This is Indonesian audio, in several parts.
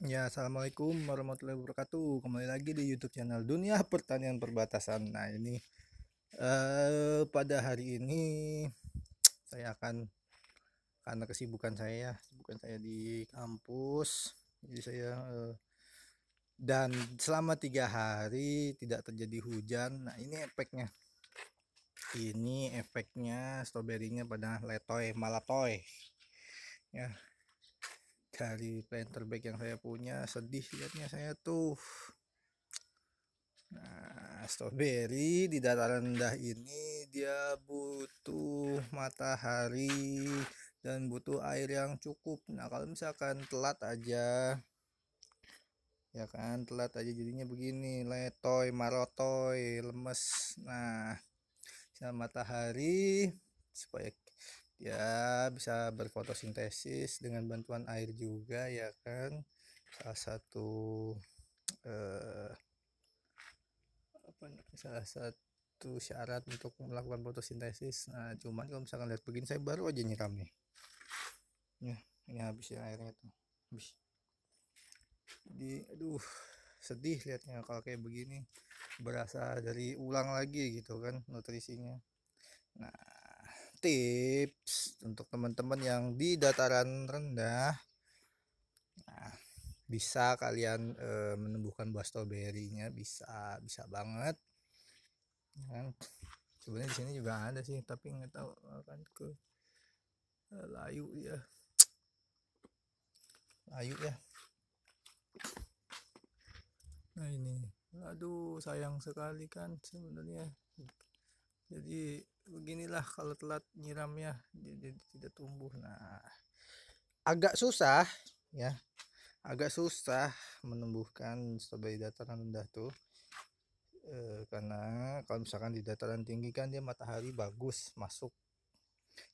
Ya, assalamualaikum warahmatullahi wabarakatuh. Kembali lagi di YouTube channel Dunia Pertanian Perbatasan. Nah, ini uh, pada hari ini saya akan karena kesibukan saya, ya, bukan saya di kampus, jadi saya uh, dan selama tiga hari tidak terjadi hujan. Nah, ini efeknya. Ini efeknya stroberinya pada letoy malatoy. Ya, dari planter bag yang saya punya sedih lihatnya saya tuh nah strawberry di dataran rendah ini dia butuh matahari dan butuh air yang cukup nah kalau misalkan telat aja ya kan telat aja jadinya begini letoy marotoy lemes nah sinar matahari supaya ya bisa berfotosintesis dengan bantuan air juga ya kan salah satu eh, apa salah satu syarat untuk melakukan fotosintesis nah cuman kalau misalkan lihat begini saya baru aja nyiram nih ya ini habis ya airnya tuh habis di aduh sedih lihatnya kalau kayak begini berasa dari ulang lagi gitu kan nutrisinya nah tips untuk teman-teman yang di dataran rendah nah, bisa kalian e, menumbuhkan buah stroberinya bisa bisa banget ya kan sebenarnya di sini juga ada sih tapi nggak tahu akan eh, ke eh, layu ya layu ya nah ini aduh sayang sekali kan sebenarnya jadi beginilah kalau telat nyiramnya jadi tidak tumbuh nah agak susah ya agak susah menumbuhkan strawberry dataran rendah tuh e, karena kalau misalkan di dataran tinggi kan dia matahari bagus masuk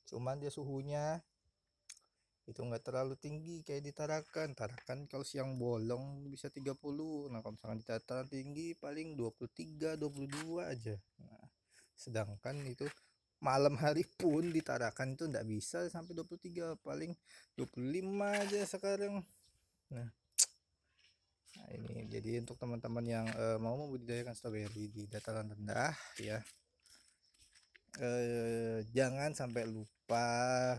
cuman dia suhunya itu enggak terlalu tinggi kayak di Tarakan Tarakan kalau siang bolong bisa 30 nah kalau misalkan di dataran tinggi paling 23 22 aja nah, sedangkan itu malam hari pun ditarakan itu ndak bisa sampai 23 paling 25 aja sekarang nah, nah ini jadi untuk teman-teman yang uh, mau membudidayakan strawberry di dataran rendah ya uh, jangan sampai lupa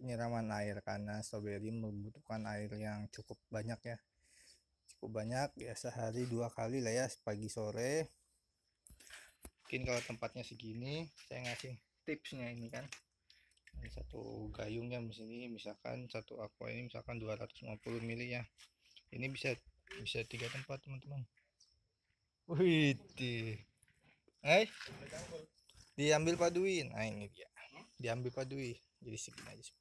penyiraman air karena strawberry membutuhkan air yang cukup banyak ya cukup banyak ya sehari dua kali lah ya pagi sore mungkin kalau tempatnya segini saya ngasih tipsnya ini kan ini satu gayungnya misalnya misalkan satu aqua ini misalkan 250 mili ya ini bisa bisa tiga tempat teman-teman wih eh diambil paduin nah ini dia diambil padui jadi segini aja